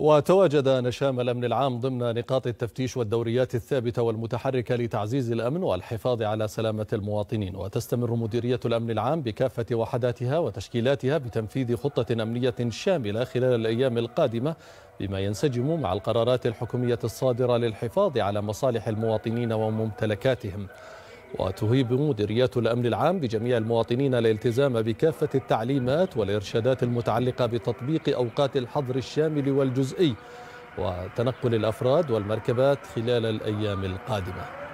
وتواجد نشام الأمن العام ضمن نقاط التفتيش والدوريات الثابتة والمتحركة لتعزيز الأمن والحفاظ على سلامة المواطنين وتستمر مديرية الأمن العام بكافة وحداتها وتشكيلاتها بتنفيذ خطة أمنية شاملة خلال الأيام القادمة بما ينسجم مع القرارات الحكومية الصادرة للحفاظ على مصالح المواطنين وممتلكاتهم وتهيب مديريات الأمن العام بجميع المواطنين الالتزام بكافة التعليمات والإرشادات المتعلقة بتطبيق أوقات الحظر الشامل والجزئي وتنقل الأفراد والمركبات خلال الأيام القادمة